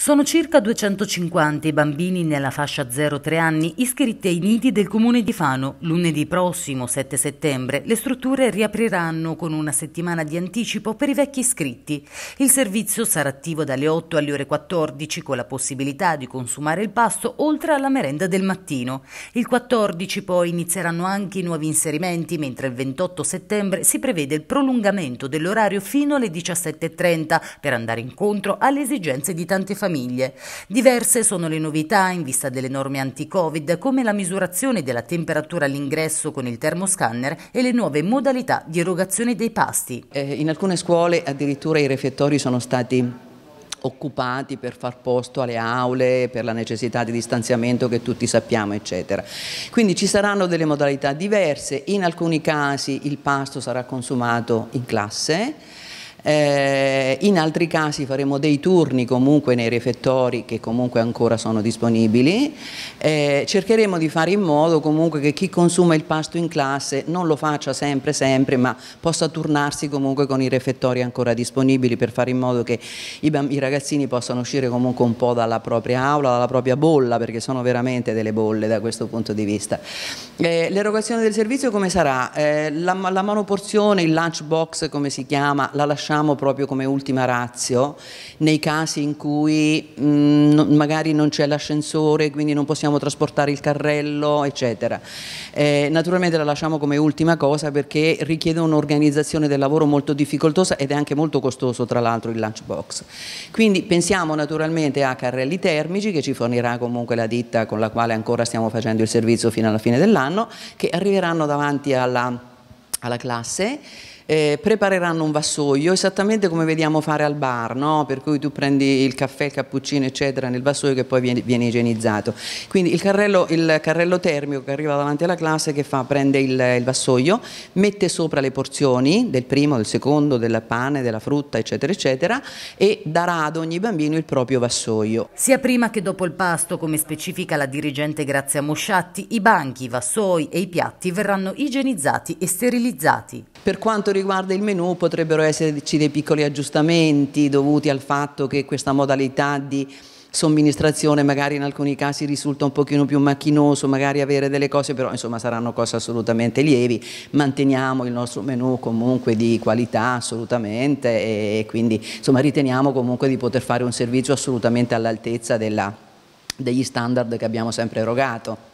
Sono circa 250 i bambini nella fascia 0-3 anni iscritti ai nidi del comune di Fano. Lunedì prossimo, 7 settembre, le strutture riapriranno con una settimana di anticipo per i vecchi iscritti. Il servizio sarà attivo dalle 8 alle ore 14 con la possibilità di consumare il pasto oltre alla merenda del mattino. Il 14 poi inizieranno anche i nuovi inserimenti, mentre il 28 settembre si prevede il prolungamento dell'orario fino alle 17.30 per andare incontro alle esigenze di tante famiglie famiglie. Diverse sono le novità in vista delle norme anti-Covid, come la misurazione della temperatura all'ingresso con il termoscanner e le nuove modalità di erogazione dei pasti. Eh, in alcune scuole addirittura i refettori sono stati occupati per far posto alle aule, per la necessità di distanziamento che tutti sappiamo, eccetera. Quindi ci saranno delle modalità diverse, in alcuni casi il pasto sarà consumato in classe, eh, in altri casi faremo dei turni comunque nei refettori che comunque ancora sono disponibili. Eh, cercheremo di fare in modo comunque che chi consuma il pasto in classe non lo faccia sempre sempre ma possa turnarsi comunque con i refettori ancora disponibili per fare in modo che i, i ragazzini possano uscire comunque un po' dalla propria aula, dalla propria bolla perché sono veramente delle bolle da questo punto di vista. Eh, L'erogazione del servizio come sarà? Eh, la, la manoporzione, il box come si chiama, la lasciata riconosciamo proprio come ultima razio nei casi in cui mh, mm, magari non c'è l'ascensore, quindi non possiamo trasportare il carrello, eccetera. Eh, naturalmente la lasciamo come ultima cosa perché richiede un'organizzazione del lavoro molto difficoltosa ed è anche molto costoso tra l'altro il lunchbox. Quindi pensiamo naturalmente a carrelli termici che ci fornirà comunque la ditta con la quale ancora stiamo facendo il servizio fino alla fine dell'anno, che arriveranno davanti alla, alla classe eh, prepareranno un vassoio esattamente come vediamo fare al bar, no? per cui tu prendi il caffè, il cappuccino eccetera nel vassoio che poi viene, viene igienizzato. Quindi il carrello, il carrello, termico che arriva davanti alla classe che fa? Prende il, il vassoio, mette sopra le porzioni del primo, del secondo, del pane, della frutta eccetera eccetera e darà ad ogni bambino il proprio vassoio. Sia prima che dopo il pasto, come specifica la dirigente Grazia Mosciatti, i banchi, i vassoi e i piatti verranno igienizzati e sterilizzati. Per quanto riguarda riguarda il menù potrebbero esserci dei piccoli aggiustamenti dovuti al fatto che questa modalità di somministrazione magari in alcuni casi risulta un pochino più macchinoso, magari avere delle cose, però insomma saranno cose assolutamente lievi, manteniamo il nostro menù comunque di qualità assolutamente e quindi insomma riteniamo comunque di poter fare un servizio assolutamente all'altezza degli standard che abbiamo sempre erogato.